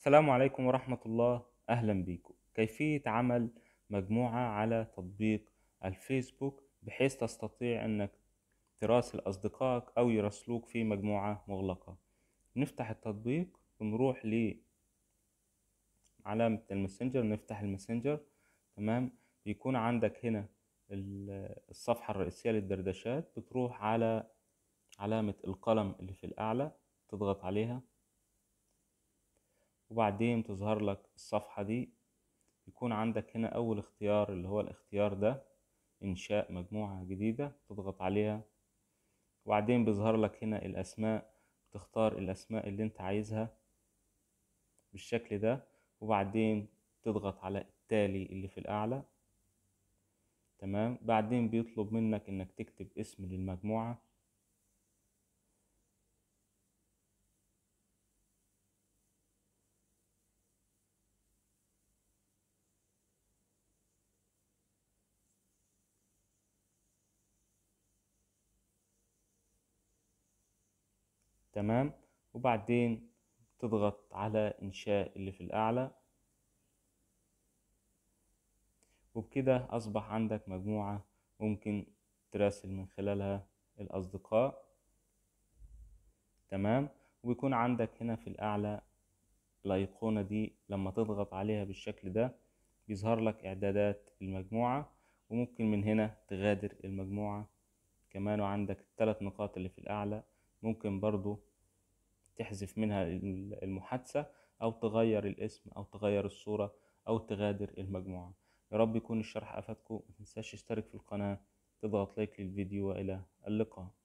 السلام عليكم ورحمة الله أهلا بيكم كيفية عمل مجموعة على تطبيق الفيسبوك بحيث تستطيع أنك تراسل أصدقائك أو يراسلوك في مجموعة مغلقة نفتح التطبيق ونروح ل علامة الماسنجر نفتح الماسنجر تمام بيكون عندك هنا الصفحة الرئيسية للدردشات بتروح على علامة القلم اللي في الأعلى تضغط عليها وبعدين تظهر لك الصفحة دي يكون عندك هنا أول اختيار اللي هو الاختيار ده إنشاء مجموعة جديدة تضغط عليها وبعدين بيظهر لك هنا الأسماء تختار الأسماء اللي أنت عايزها بالشكل ده وبعدين تضغط على التالي اللي في الأعلى تمام بعدين بيطلب منك إنك تكتب اسم للمجموعة تمام وبعدين تضغط على إنشاء اللي في الأعلى وبكده أصبح عندك مجموعة ممكن تراسل من خلالها الأصدقاء تمام وبيكون عندك هنا في الأعلى الأيقونة دي لما تضغط عليها بالشكل ده بيظهر لك إعدادات المجموعة وممكن من هنا تغادر المجموعة كمان وعندك الثلاث نقاط اللي في الأعلى ممكن برضو تحذف منها المحادثة أو تغير الاسم أو تغير الصورة أو تغادر المجموعة يا رب يكون الشرح أفادكم متنساش تشترك في القناة تضغط لايك للفيديو وإلى اللقاء